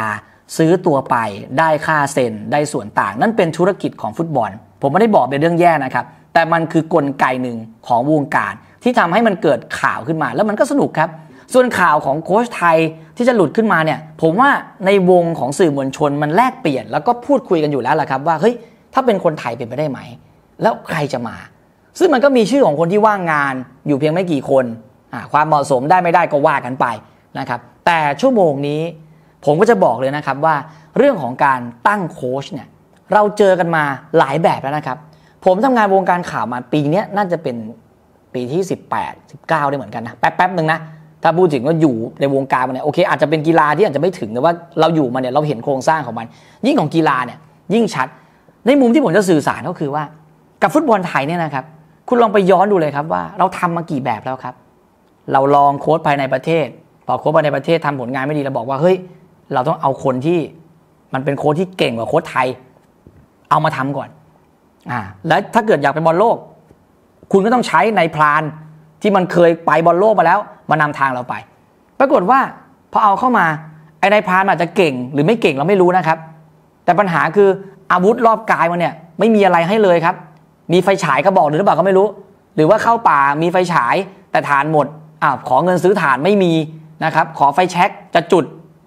ซื้อตัวไปได้ค่าเซ็น ได้ส่วนต่างนั่นเป็นธุรกิจของฟุตบอล ผมไม่ได้บอกเป็นเรื่องแย่นะครับ แต่มันคือกลไกหนึ่งของวงการ ที่ทำให้มันเกิดข่าวขึ้นมา แล้วมันก็สนุกครับ ส่วนข่าวของโค้ชไทยที่จะหลุดขึ้นมาเนี่ย ผมว่าในวงของสื่อมวลชนมันแลกเปลี่ยน แล้วก็พูดคุยกันอยู่แล้วล่ะครับ ว่าเฮ้ยถ้าเป็นคนไทยเป็นไปได้ไหมแล้วใครจะมา ซึ่งมันก็มีชื่อของคนที่ว่างงาน อยู่เพียงไม่กี่คนความเหมาะสมได้ไม่ได้ก็ว่ากันไปนะครับ แต่ชั่วโมงนี้ผมก็จะบอกเลยนะครับว่าเรื่องของการตั้งโค้ชเนี่ยเราเจอกันมาหลายแบบแล้วนะครับ ผมทำงานวงการข่าวมาปีนี้น่าจะเป็นปีที่ 18 19ได้เหมือนกันนะ แป๊บๆหนึ่งนะถ้าพูดถึงว่าอยู่ในวงการมันเนี่ยโอเค อาจจะเป็นกีฬาที่อาจจะไม่ถึงแต่ว่าเราอยู่มาเนี่ยเราเห็นโครงสร้างของมัน ยิ่งของกีฬาเนี่ยยิ่งชัดในมุมที่ผมจะสื่อสารก็คือว่า กับฟุตบอลไทยเนี่ยนะครับ คุณลองไปย้อนดูเลยครับว่า เราทำมากี่แบบแล้วครับ เราลองโค้ชภายในประเทศพอโค้ชภายในประเทศทำผลงานไม่ดีเราบอกว่าเฮ้ยเราต้องเอาคนที่มันเป็นโค้ชที่เก่งกว่าโค้ชไทย เอามาทำก่อนอ่าแล้วถ้าเกิดอยากไปบอลโลก คุณก็ต้องใช้ในพลานที่มันเคยไปบอลโลกมาแล้วมานำทางเราไป ปรากฏว่าพอเอาเข้ามาไอ้ในพรานอาจจะเก่งหรือไม่เก่งเราไม่รู้นะครับ แต่ปัญหาคืออาวุธรอบกายมันเนี่ยไม่มีอะไรให้เลยครับ มีไฟฉายกระบอกหรือเปล่าก็ไม่รู้ หรือว่าเข้าป่ามีไฟฉายแต่ฐานหมดอ่าขอเงินซื้อฐานไม่มีนะครับ ขอไฟแช็กจะจุด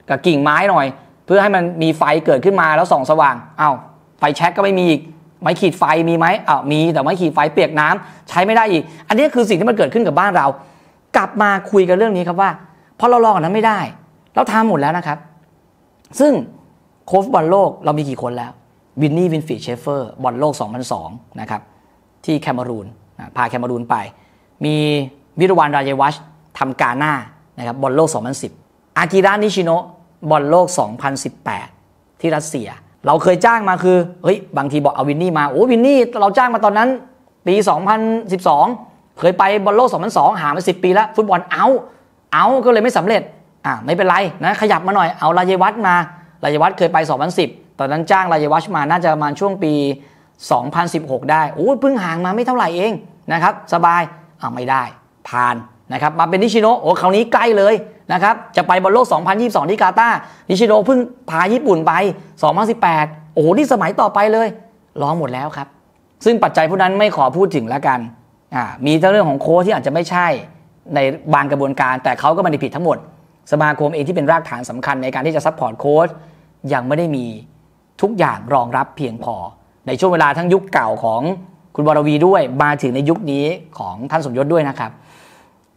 กับกิ่งไม้หน่อย เพื่อให้มันมีไฟเกิดขึ้นมาแล้วส่องสว่างอา้าวไฟแช็กก็ไม่มีอีกไม้ขีดไฟมีไหมอ้าวมีแต่ไม้ขีดไฟเปียกน้ำ ใช้ไม่ได้อีก อันนี้คือสิ่งที่มันเกิดขึ้นกับบ้านเรา กลับมาคุยกันเรื่องนี้ครับว่าพอเราลองันั้นไม่ได้ เราทำหมดแล้วนะครับ ซึ่งโค้ชบอลโลกเรามีกี่คนแล้ว วินนี่วินฟีเชฟเฟอร์บอลโลก 2002นะครับที่แคมารูนพาแคมารูนไป มีวิรวานรายวัชทำกาหน้านะครับบอลโลก 2010อากิระนิชิโนะบอลโลก 2018 ที่รัสเซีย เราเคยจ้างมาคือ เฮ้ย บางทีบอกเอาวินนี่มา โอ้ วินนี่เราจ้างมาตอนนั้น ปี 2012 เคยไปบอลโลก 2002 หามา10 ปีแล้ว ฟุตบอลเอาเอาก็เลยไม่สำเร็จ อ่า ไม่เป็นไรนะ ขยับมาหน่อยเอารายวัฒมา รายวัฒเคยไป 2010 ตอนนั้นจ้างรายวัฒมาน่าจะประมาณช่วงปี 2016 ได้ โอ้เพิ่งห่างมาไม่เท่าไหร่เอง นะครับ สบายอ่าไม่ได้ ผ่านนะครับมาเป็นนิชิโนโอ้คราวนี้ใกล้เลยนะครับจะไปบอลโลก 2022 ที่กาตาร์นิชิโนเพิ่งพาญี่ปุ่นไป 2018 โอ้โหนี่สมัยต่อไปเลย ร้อหมดแล้วครับ ซึ่งปัจจัยพวกนั้นไม่ขอพูดถึงแล้วกันอ่ามีทั้งเรื่องของโค้ชที่อาจจะไม่ใช่ในบางกระบวนการ แต่เขาก็ไม่ได้ผิดทั้งหมด สมาคมเองที่เป็นรากฐานสำคัญในการที่จะซัพพอร์ตโค้ชยังไม่ได้มีทุกอย่างรองรับเพียงพอในช่วงเวลาทั้งยุคเก่าของคุณบรวีด้วยมาถึงในยุคนี้ของท่านสมยศด้วยนะครับ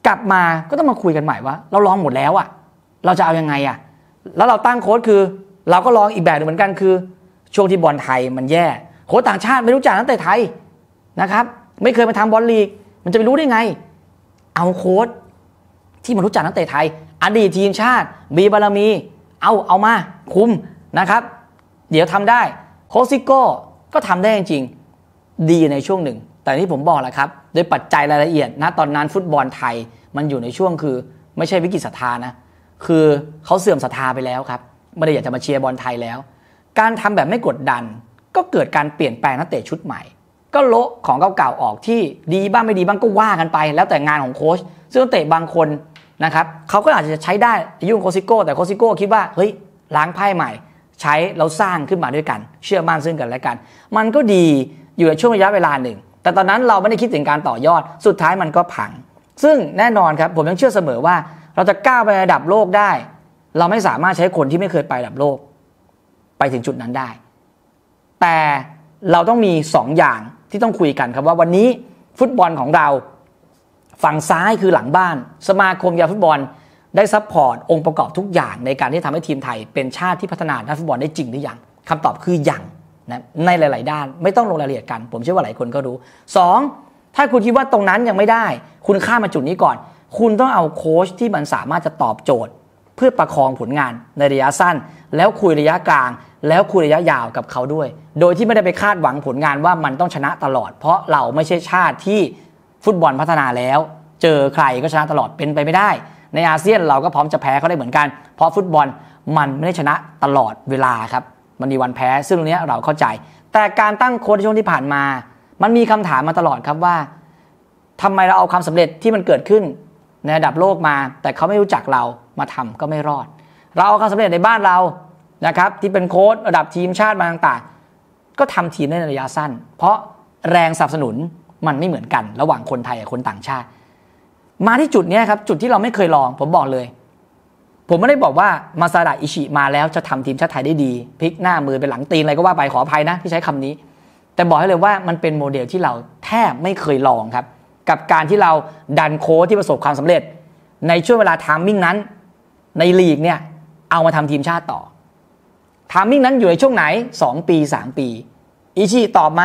กลับมาก็ต้องมาคุยกันใหม่ว่าเราลองหมดแล้วอะเราจะเอายังไงอะแล้วเราตั้งโค้ดคือเราก็ลองอีกแบบหนึ่งเหมือนกันคือ ช่วงที่บอลไทยมันแย่ โค้ดต่างชาติไม่รู้จักนักเตะไทยนะครับไม่เคยมาทำบอลลีกมันจะไปรู้ได้ไง เอาโค้ดที่มันรู้จักนักเตะไทยอดีตทีมชาติมีบารมีเอาเอามาคุมนะครับ เดี๋ยวทำได้โคซิโก้ก็ทำได้จริงดีในช่วงหนึ่งแต่ที่ผมบอกแหละครับโดยปัจจัยรายละเอียด ณ ตอนนั้นฟุตบอลไทยมันอยู่ในช่วงคือ ไม่ใช่วิกฤตศรัทธานะ คือเขาเสื่อมศรัทธาไปแล้วครับ ไม่ได้อยากจะมาเชียร์บอลไทยแล้ว การทำแบบไม่กดดัน ก็เกิดการเปลี่ยนแปลงนักเตะชุดใหม่ ก็โละของเก่าๆออกที่ดีบ้างไม่ดีบ้างก็ว่ากันไป แล้วแต่งานของโค้ชซึ่งนักเตะบางคนนะครับเขาก็อาจจะใช้ได้ยุ่งโคซิโก้แต่โคซิโก้คิดว่าเฮ้ยล้างไพ่ใหม่ ใช้เราสร้างขึ้นมาด้วยกัน เชื่อมั่นซึ่งกันและกัน มันก็ดีอยู่ในช่วงระยะเวลาหนึ่งแต่ตอนนั้นเราไม่ได้คิดถึงการต่อยอด สุดท้ายมันก็พัง ซึ่งแน่นอนครับผมยังเชื่อเสมอว่า เราจะก้าวไประดับโลกได้ เราไม่สามารถใช้คนที่ไม่เคยไประดับโลก ไปถึงจุดนั้นได้ แต่เราต้องมี2ออย่างที่ต้องคุยกันครับว่าวันนี้ฟุตบอลของเราฝั่งซ้ายคือหลังบ้าน สมาคมยาฟุตบอลได้ซัพพอร์ตองค์ประกอบทุกอย่างในการที่ทำให้ทีมไทย เป็นชาติที่พัฒนาด้านฟุตบอลได้จริงหรือยังคำตอบคือยังนะในหลายๆ ด้านไม่ต้องลงรายละเอียดกัน ผมเชื่อว่าหลายคนก็รู้ 2. ถ้าคุณคิดว่าตรงนั้นยังไม่ได้ คุณข้ามมาจุดนี้ก่อน คุณต้องเอาโค้ชที่มันสามารถจะตอบโจทย์ เพื่อประคองผลงานในระยะสั้น แล้วคุยระยะกลาง แล้วคุยระยะยาวกับเขาด้วย โดยที่ไม่ได้ไปคาดหวังผลงานว่ามันต้องชนะตลอด เพราะเราไม่ใช่ชาติที่ฟุตบอลพัฒนาแล้ว เจอใครก็ชนะตลอดเป็นไปไม่ได้ ในอาเซียนเราก็พร้อมจะแพ้เขาได้เหมือนกัน เพราะฟุตบอลมันไม่ได้ชนะตลอดเวลาครับมันมีวันแพ้ ซึ่งตรงนี้เราเข้าใจ แต่การตั้งโค้ชช่วงที่ผ่านมา มันมีคำถามมาตลอดครับว่า ทำไมเราเอาความสำเร็จที่มันเกิดขึ้นในระดับโลกมา แต่เขาไม่รู้จักเรามาทำก็ไม่รอด เราเอาความสำเร็จในบ้านเรานะครับที่เป็นโค้ชระดับทีมชาติมาต่างๆ ก็ทำทีมได้ในระยะสั้น เพราะแรงสนับสนุนมันไม่เหมือนกัน ระหว่างคนไทยกับคนต่างชาติ มาที่จุดนี้ครับจุดที่เราไม่เคยลองผมบอกเลยผมไม่ได้บอกว่ามาซาดะอิชิมาแล้วจะทำทีมชาติไทยได้ดีพลิกหน้ามือเป็นหลังตีนอะไรก็ว่าไปขออภัยนะที่ใช้คำนี้ แต่บอกให้เลยว่ามันเป็นโมเดลที่เราแทบไม่เคยลองครับ กับการที่เราดันโค้ชที่ประสบความสำเร็จ ในช่วงเวลาทามมิ่งนั้น ในลีกเนี่ย เอามาทำทีมชาติต่อทามมิ่งนั้นอยู่ในช่วงไหน 2 ปี 3 ปีอิชิตอบไหม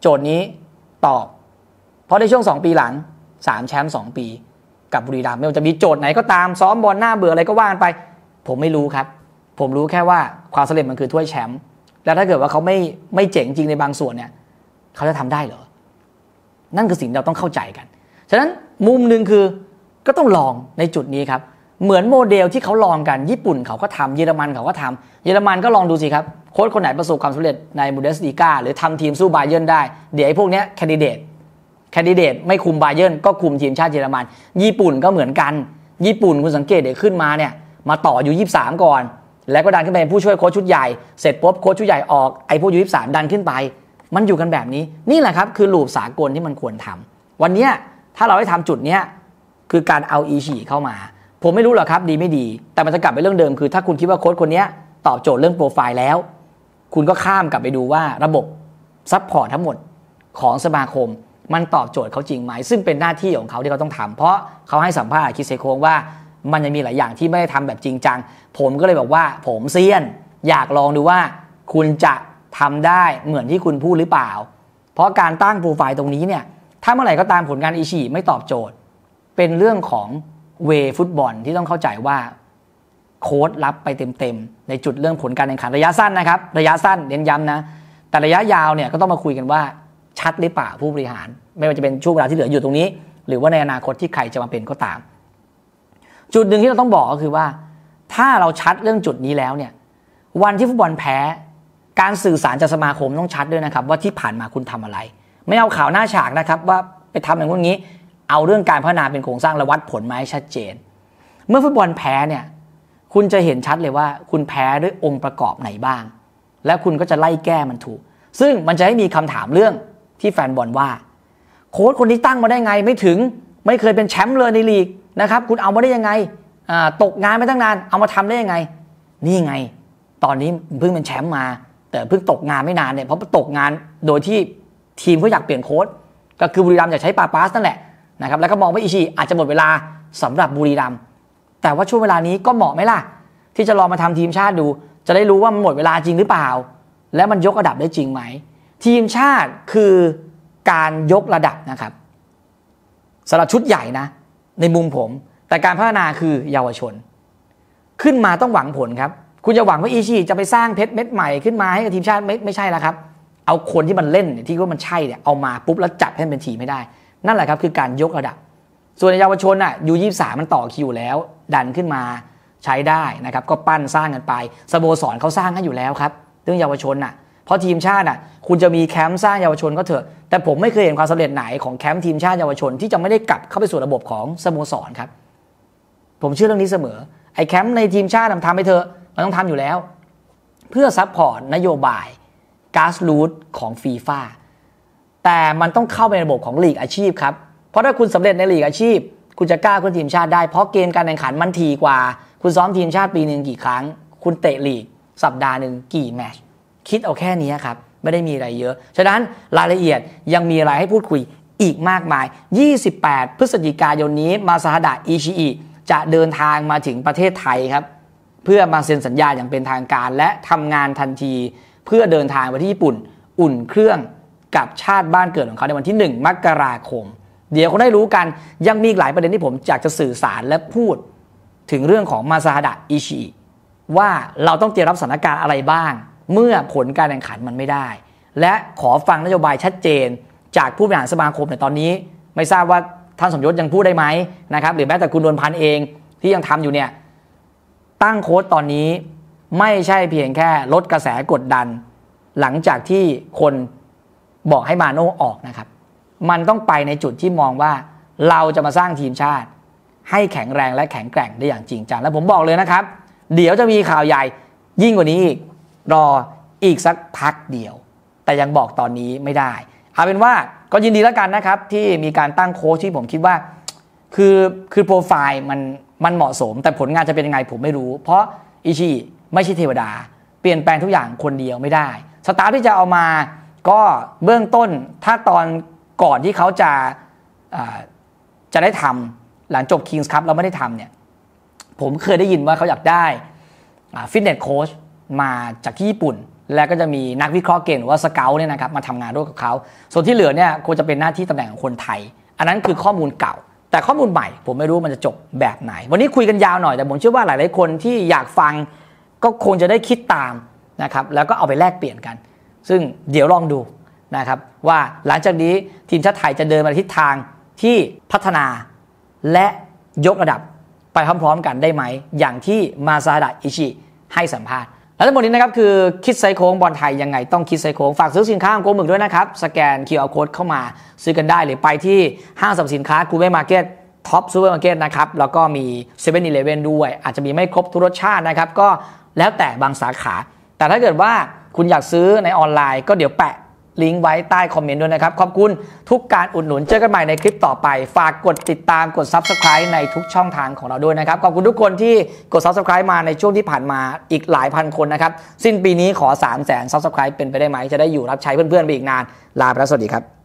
โจทย์นี้ตอบ เพราะในช่วง 2 ปีหลัง3แชมป์2ปีกับบุรีรัมย์ไม่ว่าจะมีโจทย์ไหนก็ตามซ้อมบอลหน้าเบื่ออะไรก็ว่างไป ผมไม่รู้ครับ ผมรู้แค่ว่าความสำเร็จมันคือถ้วยแชมป์แล้วถ้าเกิดว่าเขาไม่ไม่เจ๋งจริงในบางส่วน เนี่ยเขาจะทำได้เหรอ นั่นคือสิ่งเราต้องเข้าใจกัน ฉะนั้นมุมหนึ่งคือก็ต้องลองในจุดนี้ครับ เหมือนโมเดลที่เขาลองกันญี่ปุ่นเขาก็ทำเยอรมันเขาก็ทำเยอรมันก็ลองดูสิครับโค้ชคนไหนประสบความสำเร็จในบุนเดสลีกาหรือทำทีมสู้บาเยอร์ได้ เดี๋ยวไอ้พวกนี้แคนดิเดตแคนดิเดตไม่คุมบาเยอร์ก็คุมทีมชาติเยอรมัน ญี่ปุ่นก็เหมือนกัน ญี่ปุ่นคุณสังเกตเดี๋ยวขึ้นมาเนี่ยมาต่ออยู่ 23 ก่อน แล้วก็ดันขึ้นไปเป็นผู้ช่วยโค้ชชุดใหญ่ เสร็จปุ๊บโค้ชชุดใหญ่ออก ไอ้พวกยูี่สามดันขึ้นไป มันอยู่กันแบบนี้นี่แหละครับ คือลูปสากลที่มันควรทำ วันนี้ถ้าเราได้ทำจุดนี้คือการเอาอีชีเข้ามา ผมไม่รู้หรอกครับ ดีไม่ดี แต่มันจะกลับไปเรื่องเดิม คือถ้าคุณคิดว่าโค้ชคนนี้ตอบโจทย์เรื่องโปรไฟล์แล้วคุณก็ข้ามกลับไปดูว่าระบบซัพพอร์ตทั้งหมดของสมาคมมันตอบโจทย์เขาจริงไหมซึ่งเป็นหน้าที่ของเขาที่เขาต้องทำเพราะเขาให้สัมภาษณ์คิดเซโคงว่า มันยังมีหลายอย่างที่ไม่ได้ทำแบบจริงจัง ผมก็เลยบอกว่าผมเซียน อยากลองดูว่าคุณจะทำได้เหมือนที่คุณพูดหรือเปล่า เพราะการตั้งโปรไฟล์ตรงนี้เนี่ย ถ้าเมื่อไหร่ก็ตามผลงานอิชิไม่ตอบโจทย์ เป็นเรื่องของเวฟุตบอลที่ต้องเข้าใจว่าโค้ดรับไปเต็มๆในจุดเรื่องผลการแข่งขันระยะสั้นนะครับระยะสั้นเน้นย้ำนะ แต่ระยะยาวเนี่ยก็ต้องมาคุยกันว่าชัดหรือเปล่าผู้บริหาร ไม่ว่าจะเป็นช่วงเวลาที่เหลืออยู่ตรงนี้ หรือว่าในอนาคตที่ใครจะมาเป็นก็ตาม จุดหนึ่งที่เราต้องบอกก็คือว่า ถ้าเราชัดเรื่องจุดนี้แล้วเนี่ยวันที่ฟุตบอลแพ้ การสื่อสารจากสมาคมต้องชัดด้วยนะครับ ว่าที่ผ่านมาคุณทำอะไร ไม่เอาข่าวหน้าฉากนะครับ ว่าไปทำอย่างนี้เอาเรื่องการพัฒนาเป็นโครงสร้างและวัดผลมาให้ชัดเจน เมื่อฟุตบอลแพ้เนี่ย คุณจะเห็นชัดเลยว่า คุณแพ้ด้วยองค์ประกอบไหนบ้าง และคุณก็จะไล่แก้มันถูก ซึ่งมันจะให้มีคำถามเรื่องที่แฟนบอลว่า โค้ชคนนี้ตั้งมาได้ไงไม่ถึงไม่เคยเป็นแชมป์เลยในลีกนะครับคุณเอามาได้ยังไงตกงานไม่ตั้งนาน เอามาทำได้ยังไงนี่ไง ตอนนี้เพิ่งเป็นแชมป์มา แต่เพิ่งตกงานไม่นานเนี่ยเพราะตกงานโดยที่ทีมเขาอยากเปลี่ยนโค้ชก็คือบุรีรัมย์อยากใช้ปาปาสนั่นแหละนะครับแล้วก็มองว่าอิชิอาจจะหมดเวลาสำหรับบุรีรัมย์แต่ว่าช่วงเวลานี้ก็เหมาะไหมล่ะ ที่จะลองมาทำทีมชาติดู จะได้รู้ว่ามันหมดเวลาจริงหรือเปล่า และมันยกระดับได้จริงไหมทีมชาติคือการยกระดับนะครับสำหรับชุดใหญ่นะในมุมผม แต่การพัฒนาคือเยาวชน ขึ้นมาต้องหวังผลครับคุณจะหวังว่าอีชีจะไปสร้างเพชรเม็ดใหม่ขึ้นมาให้กับทีมชาติไม่ไม่ใช่แล้วครับ เอาคนที่มันเล่นที่ว่ามันใช่เนี่ยเอามาปุ๊บแล้วจับให้เป็นทีไม่ได้ นั่นแหละครับคือการยกระดับ ส่วนเยาวชนอ่ะยูยี่สามันต่อคิวแล้ว ดันขึ้นมาใช้ได้นะครับ ก็ปั้นสร้างกันไปสโมสรเขาสร้างให้อยู่แล้วครับเรื่องเยาวชนอ่ะราะทีมชาติอ่ะ คุณจะมีแคมป์สร้างเยาวชนก็เถอะ แต่ผมไม่เคยเห็นความสำเร็จไหนของแคมป์ทีมชาติเยาวชนที่จะไม่ได้กลับเข้าไปสู่ระบบของสโมสรครับ ผมเชื่อเรื่องนี้เสมอ ไอ้แคมป์ในทีมชาติทำไปเถอะมันต้องทำอยู่แล้วเพื่อซัพพอร์ตนโยบายก๊าซรูทของฟีฟ่าแต่มันต้องเข้าไปในระบบของลีกอาชีพครับ เพราะถ้าคุณสำเร็จในลีกอาชีพ คุณจะกล้าขึ้นทีมชาติได้ เพราะเกมการแข่งขันมันทีกว่า คุณซ้อมทีมชาติปีหนึ่งกี่ครั้ง คุณเตะลีกสัปดาห์หนึ่งกี่แมตชคิดเอาแค่นี้ครับ ไม่ได้มีอะไรเยอะ ฉะนั้นรายละเอียดยังมีอะไรให้พูดคุยอีกมากมาย 28 พฤศจิกายนนี้ มาซาดะอิชิอิจะเดินทางมาถึงประเทศไทยครับ เพื่อมาเซ็นสัญญาอย่างเป็นทางการ และทำงานทันที เพื่อเดินทางไปที่ญี่ปุ่นอุ่นเครื่องกับชาติบ้านเกิดของเขาในวันที่ 1 มกราคม เดี๋ยวคงได้รู้กันยังมีหลายประเด็นที่ผมอยากจะสื่อสารและพูดถึงเรื่องของมาซาดะอิชิว่าเราต้องเตรียมรับสถานการณ์อะไรบ้างเมื่อผลการแข่งขันมันไม่ได้ และขอฟังนโยบายชัดเจน จากผู้บริหารสมาคมในตอนนี้ ไม่ทราบว่าท่านสมยศยังพูดได้ไหมนะครับ หรือแม้แต่คุณดวลพันธ์เองที่ยังทำอยู่เนี่ย ตั้งโค้ดตอนนี้ไม่ใช่เพียงแค่ลดกระแสกดดัน หลังจากที่คนบอกให้มาโน่ออกนะครับ มันต้องไปในจุดที่มองว่า เราจะมาสร้างทีมชาติ ให้แข็งแรงและแข็งแกร่งได้อย่างจริงจัง และผมบอกเลยนะครับ เดี๋ยวจะมีข่าวใหญ่ยิ่งกว่านี้อีกรออีกสักพักเดียว แต่ยังบอกตอนนี้ไม่ได้เอาเป็นว่าก็ยินดีแล้วกันนะครับ ที่มีการตั้งโค้ชที่ผมคิดว่าคือคือโปรไฟล์มันมันเหมาะสม แต่ผลงานจะเป็นยังไงผมไม่รู้ เพราะอิชิไม่ใช่เทวดา เปลี่ยนแปลงทุกอย่างคนเดียวไม่ได้ สตาร์ที่จะเอามาก็เบื้องต้นถ้าตอนก่อนที่เขาจะจะได้ทำหลังจบ Kings Cup เราไม่ได้ทำเนี่ยผมเคยได้ยินว่าเขาอยากได้ฟิตเนสโค้ชมาจากที่ญี่ปุ่นและก็จะมีนักวิเคราะห์เก่งหรือว่าสเกลเนี่ยนะครับมาทำงานร่วมกับเขา ส่วนที่เหลือเนี่ยควรจะเป็นหน้าที่ตำแหน่งของคนไทย อันนั้นคือข้อมูลเก่า แต่ข้อมูลใหม่ผมไม่รู้ มันจะจบแบบไหน วันนี้คุยกันยาวหน่อย แต่ผมเชื่อว่าหลายๆคนที่อยากฟังก็คงจะได้คิดตามนะครับแล้วก็เอาไปแลกเปลี่ยนกัน ซึ่งเดี๋ยวลองดูนะครับว่าหลังจากนี้ทีมชาติไทยจะเดินมาทิศทางที่พัฒนาและยกระดับไปพร้อมๆ กันได้ไหมอย่างที่มาซาดะอิชิให้สัมภาษณ์และทั้งหมดนี้นะครับคือคิดไซโค้ง บอลไทยยังไงต้องคิดไซโค้ง ฝากซื้อสินค้าของโกหมึกด้วยนะครับ สแกน QR Code เข้ามาซื้อกันได้หรือไปที่ห้างสรรพสินค้ากูเ้มาร์เก็ตท็อปซูเปอร์มาร์เก็ตนะครับ แล้วก็มีเซเว่นอีเเลว่นด้วย อาจจะมีไม่ครบทุกรสชาตินะครับก็แล้วแต่บางสาขา แต่ถ้าเกิดว่าคุณอยากซื้อในออนไลน์ก็เดี๋ยวแปะลิงก์ไว้ใต้คอมเมนต์ด้วยนะครับ ขอบคุณ ทุกการอุดหนุนเจอกันใหม่ในคลิปต่อไป ฝากกดติดตามกด Subscribe ในทุกช่องทางของเราด้วยนะครับ ขอบคุณทุกคนที่กด Subscribe มาในช่วงที่ผ่านมาอีกหลายพันคนนะครับ สิ้นปีนี้ขอ 3 0 0 0 0 0 Subscribe เป็นไปได้ไหม จะได้อยู่รับใช้เพื่อนๆไปอีกนานลาไปแล้วสวัสดีครับ